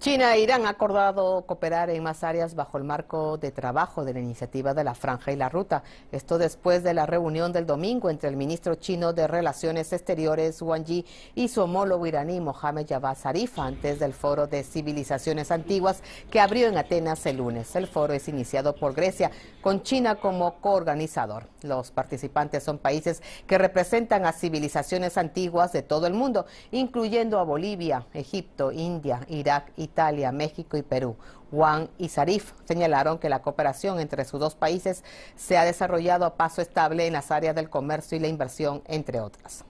China e Irán han acordado cooperar en más áreas bajo el marco de trabajo de la iniciativa de la Franja y la Ruta. Esto después de la reunión del domingo entre el ministro chino de Relaciones Exteriores, Wang Yi, y su homólogo iraní, Mohamed Javad Zarif, antes del Foro de Civilizaciones Antiguas que abrió en Atenas el lunes. El foro es iniciado por Grecia, con China como coorganizador. Los participantes son países que representan a civilizaciones antiguas de todo el mundo, incluyendo a Bolivia, Egipto, India, Irak y Italia, México y Perú. Juan y Sarif señalaron que la cooperación entre sus dos países se ha desarrollado a paso estable en las áreas del comercio y la inversión, entre otras.